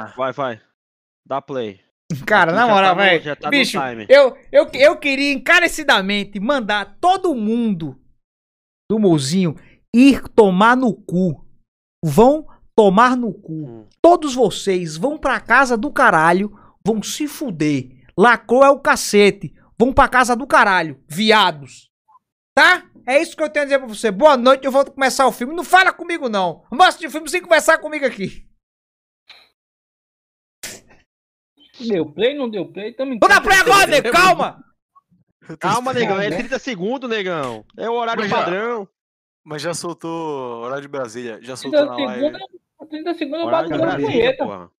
Ah. Vai, vai. Dá play. Cara, na moral, velho. Tá tá bicho, eu, eu, eu queria encarecidamente mandar todo mundo do Mozinho ir tomar no cu. Vão tomar no cu. Hum. Todos vocês vão pra casa do caralho, vão se fuder. lacou é o cacete. Vão pra casa do caralho, viados. Tá? É isso que eu tenho a dizer pra você. Boa noite, eu volto começar o filme. Não fala comigo, não. Mostra de filme sem conversar comigo aqui. Deu play, não deu play, tamo Vou dar play agora, negão, calma! Calma, negão, é 30 segundos, negão. É o horário mas padrão. mas já soltou horário de Brasília, já soltou 30 na live. Segunda, 30 segundos eu bato na punheta.